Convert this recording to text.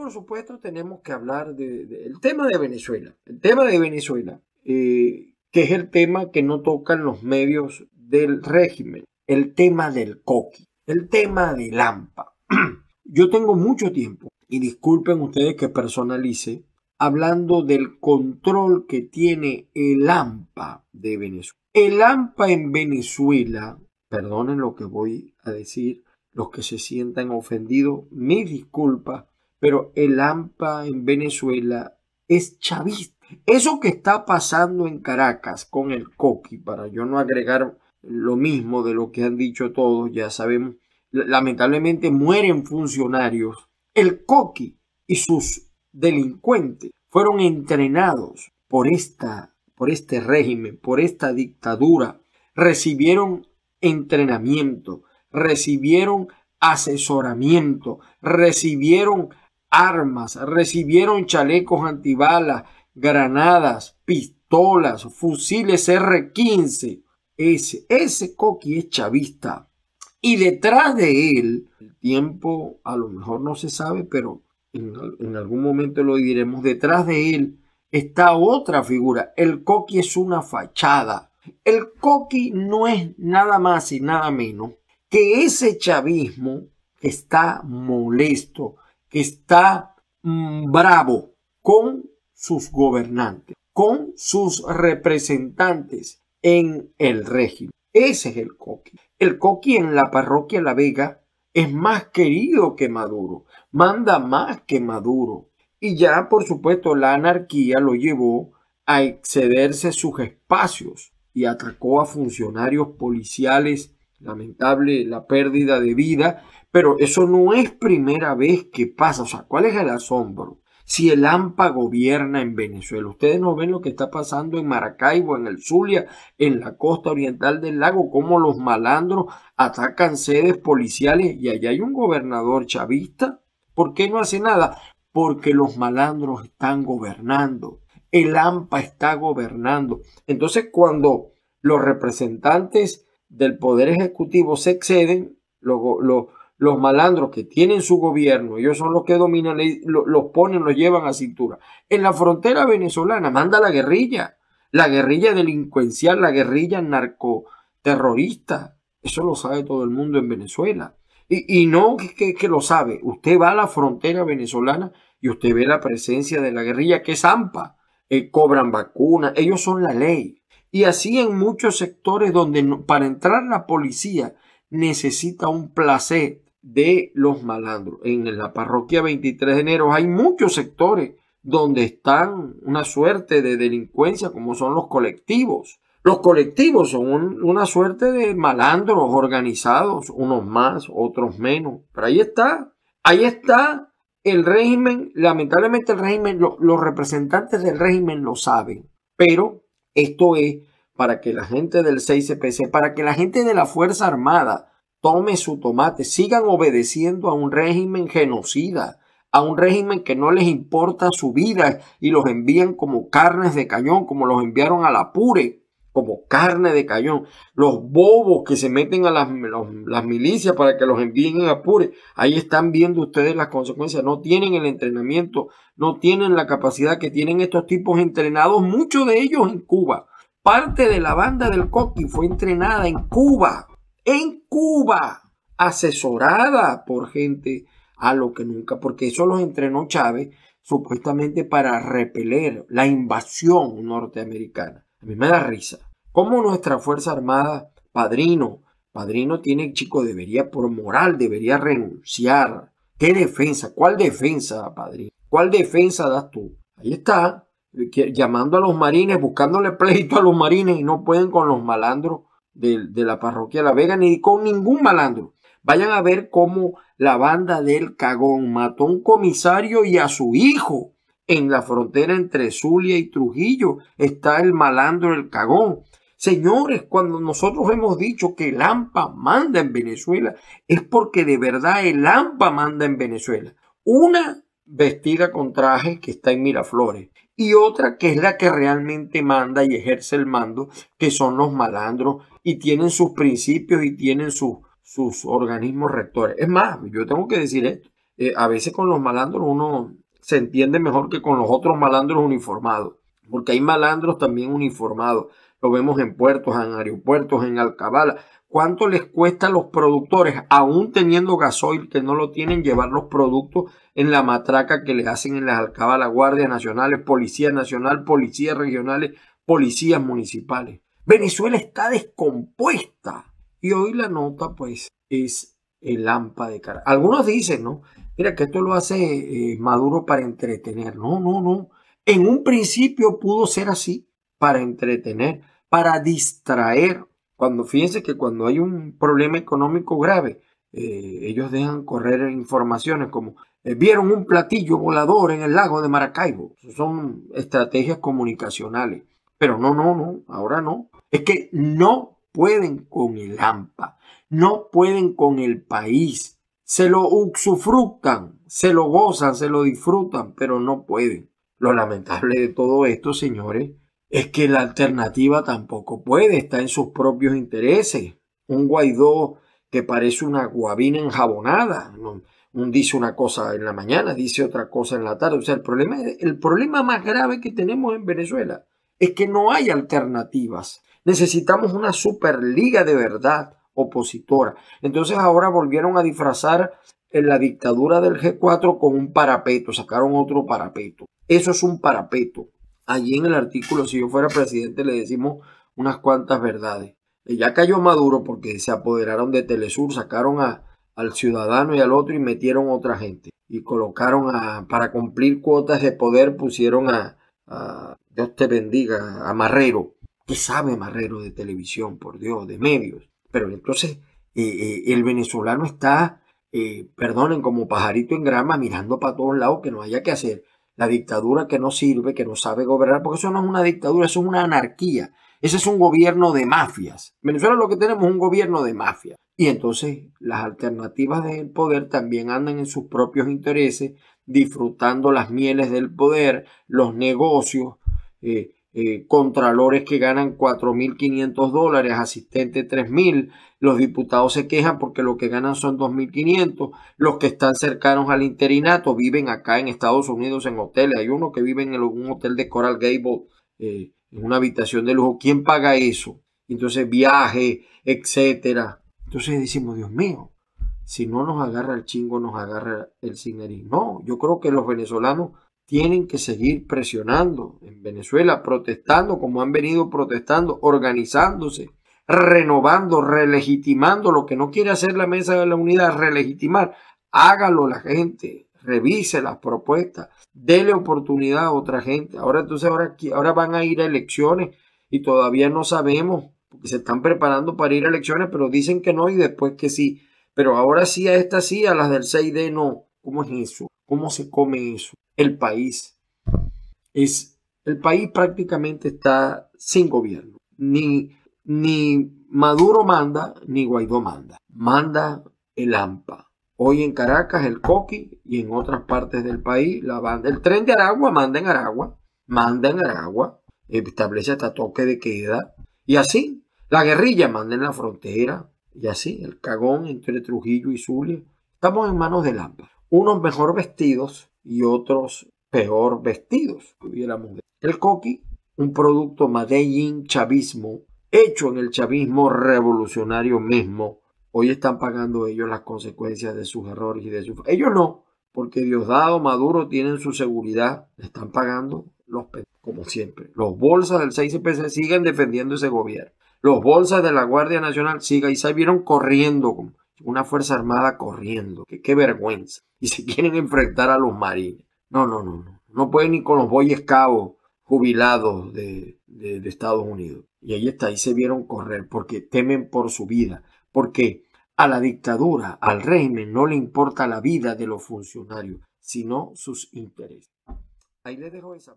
por supuesto, tenemos que hablar del tema de Venezuela. El tema de Venezuela, eh, que es el tema que no tocan los medios del régimen. El tema del coqui. El tema del AMPA. Yo tengo mucho tiempo, y disculpen ustedes que personalice, hablando del control que tiene el AMPA de Venezuela. El AMPA en Venezuela, perdonen lo que voy a decir, los que se sientan ofendidos, mis disculpas, pero el AMPA en Venezuela es chavista. Eso que está pasando en Caracas con el COQUI, para yo no agregar lo mismo de lo que han dicho todos, ya sabemos, lamentablemente mueren funcionarios. El COQUI y sus delincuentes fueron entrenados por, esta, por este régimen, por esta dictadura, recibieron entrenamiento, recibieron asesoramiento, recibieron armas, recibieron chalecos antibalas, granadas, pistolas, fusiles R-15. Ese, ese Coqui es chavista. Y detrás de él, el tiempo a lo mejor no se sabe, pero en, en algún momento lo diremos, detrás de él está otra figura. El Coqui es una fachada. El Coqui no es nada más y nada menos que ese chavismo está molesto, está mm, bravo con sus gobernantes, con sus representantes en el régimen. Ese es el coqui. El coqui en la parroquia La Vega es más querido que Maduro, manda más que Maduro. Y ya, por supuesto, la anarquía lo llevó a excederse sus espacios y atracó a funcionarios policiales, lamentable la pérdida de vida, pero eso no es primera vez que pasa. O sea, ¿cuál es el asombro? Si el AMPA gobierna en Venezuela, ustedes no ven lo que está pasando en Maracaibo, en el Zulia, en la costa oriental del lago, cómo los malandros atacan sedes policiales y allá hay un gobernador chavista. ¿Por qué no hace nada? Porque los malandros están gobernando. El AMPA está gobernando. Entonces, cuando los representantes del Poder Ejecutivo se exceden, los los malandros que tienen su gobierno, ellos son los que dominan, los ponen, los llevan a cintura. En la frontera venezolana manda la guerrilla, la guerrilla delincuencial, la guerrilla narcoterrorista. Eso lo sabe todo el mundo en Venezuela. Y, no que, lo sabe, usted va a la frontera venezolana y usted ve la presencia de la guerrilla que es AMPA. Eh, cobran vacunas, ellos son la ley. Y así en muchos sectores donde para entrar la policía necesita un placer de los malandros. En la parroquia 23 de enero hay muchos sectores donde están una suerte de delincuencia como son los colectivos. Los colectivos son una suerte de malandros organizados, unos más, otros menos. Pero ahí está, ahí está el régimen, lamentablemente el régimen, los representantes del régimen lo saben. Pero esto es para que la gente del 6 cpc para que la gente de la Fuerza Armada, tome su tomate, sigan obedeciendo a un régimen genocida, a un régimen que no les importa su vida y los envían como carnes de cañón, como los enviaron al apure, como carne de cañón. Los bobos que se meten a las, milicias para que los envíen a apure, ahí están viendo ustedes las consecuencias. No tienen el entrenamiento, no tienen la capacidad que tienen estos tipos entrenados, muchos de ellos en Cuba. Parte de la banda del Coqui fue entrenada en Cuba en Cuba, asesorada por gente a lo que nunca, porque eso los entrenó Chávez supuestamente para repeler la invasión norteamericana. A mí me da risa. ¿Cómo nuestra Fuerza Armada, padrino, padrino tiene, chico, debería, por moral, debería renunciar? ¿Qué defensa? ¿Cuál defensa, padrino? ¿Cuál defensa das tú? Ahí está, llamando a los marines, buscándole pleito a los marines y no pueden con los malandros de, de la parroquia La Vega ni con ningún malandro. Vayan a ver cómo la banda del cagón mató a un comisario y a su hijo. En la frontera entre Zulia y Trujillo está el malandro del cagón. Señores, cuando nosotros hemos dicho que el AMPA manda en Venezuela, es porque de verdad el AMPA manda en Venezuela. Una vestida con traje que está en Miraflores y otra que es la que realmente manda y ejerce el mando, que son los malandros y tienen sus principios y tienen sus, sus organismos rectores. Es más, yo tengo que decir esto, eh, a veces con los malandros uno se entiende mejor que con los otros malandros uniformados porque hay malandros también uniformados. Lo vemos en puertos, en aeropuertos, en Alcabala. ¿Cuánto les cuesta a los productores, aún teniendo gasoil que no lo tienen, llevar los productos en la matraca que le hacen en las alcabalas, guardias nacionales, policía nacional, policías regionales, policías municipales? Venezuela está descompuesta. Y hoy la nota, pues, es el hampa de cara. Algunos dicen, ¿no? Mira que esto lo hace eh, Maduro para entretener. No, no, no. En un principio pudo ser así, para entretener, para distraer. Cuando fíjense que cuando hay un problema económico grave, eh, ellos dejan correr informaciones como eh, vieron un platillo volador en el lago de Maracaibo. Son estrategias comunicacionales. Pero no, no, no, ahora no. Es que no pueden con el AMPA, no pueden con el país. Se lo usufructan, se lo gozan, se lo disfrutan, pero no pueden. Lo lamentable de todo esto, señores, es que la alternativa tampoco puede, está en sus propios intereses. Un Guaidó que parece una guabina enjabonada. Un dice una cosa en la mañana, dice otra cosa en la tarde. O sea, el problema, el problema más grave que tenemos en Venezuela es que no hay alternativas. Necesitamos una superliga de verdad opositora. Entonces ahora volvieron a disfrazar en la dictadura del G4 con un parapeto, sacaron otro parapeto. Eso es un parapeto. Allí en el artículo, si yo fuera presidente, le decimos unas cuantas verdades. Eh, ya cayó Maduro porque se apoderaron de Telesur, sacaron a, al ciudadano y al otro y metieron otra gente. Y colocaron a, para cumplir cuotas de poder, pusieron a, Dios te bendiga, a Marrero. ¿Qué sabe Marrero de televisión, por Dios, de medios? Pero entonces eh, eh, el venezolano está eh, perdonen, como pajarito en grama, mirando para todos lados que no haya que hacer. La dictadura que no sirve, que no sabe gobernar, porque eso no es una dictadura, eso es una anarquía. Ese es un gobierno de mafias. Venezuela lo que tenemos es un gobierno de mafias. Y entonces las alternativas del poder también andan en sus propios intereses, disfrutando las mieles del poder, los negocios, eh, eh, contralores que ganan 4.500 dólares, asistentes 3.000, los diputados se quejan porque lo que ganan son 2.500, los que están cercanos al interinato viven acá en Estados Unidos en hoteles, hay uno que vive en un hotel de Coral Gable, eh, en una habitación de lujo, ¿quién paga eso? Entonces viaje, etcétera. Entonces decimos, Dios mío, si no nos agarra el chingo, nos agarra el cinerín. No, yo creo que los venezolanos tienen que seguir presionando en Venezuela, protestando como han venido protestando, organizándose, renovando, relegitimando lo que no quiere hacer la mesa de la unidad, relegitimar. Hágalo la gente, revise las propuestas, déle oportunidad a otra gente. Ahora entonces ahora, ahora van a ir a elecciones y todavía no sabemos, porque se están preparando para ir a elecciones, pero dicen que no y después que sí. Pero ahora sí a estas sí, a las del 6D no. ¿Cómo es eso? ¿Cómo se come eso? el país es el país prácticamente está sin gobierno. Ni, ni Maduro manda, ni Guaidó manda. Manda el AMPA. Hoy en Caracas el Coqui y en otras partes del país la banda. El tren de Aragua manda en Aragua. Manda en Aragua. Establece hasta toque de queda. Y así. La guerrilla manda en la frontera. Y así. El cagón entre Trujillo y Zulia. Estamos en manos del AMPA. Unos mejor vestidos y otros peor vestidos, tuviéramos El coqui, un producto madellín chavismo, hecho en el chavismo revolucionario mismo, hoy están pagando ellos las consecuencias de sus errores y de sus... Ellos no, porque Diosdado Maduro tienen su seguridad, están pagando los como siempre. Los bolsas del 6CPC siguen defendiendo ese gobierno. Los bolsas de la Guardia Nacional siguen, y se vieron corriendo una Fuerza Armada corriendo. Que, qué vergüenza. Y se quieren enfrentar a los marines. No, no, no, no. No pueden ni con los boyes cabos jubilados de, Estados Unidos. Y ahí está, ahí se vieron correr porque temen por su vida. Porque a la dictadura, al régimen, no le importa la vida de los funcionarios, sino sus intereses. Ahí les dejo esa.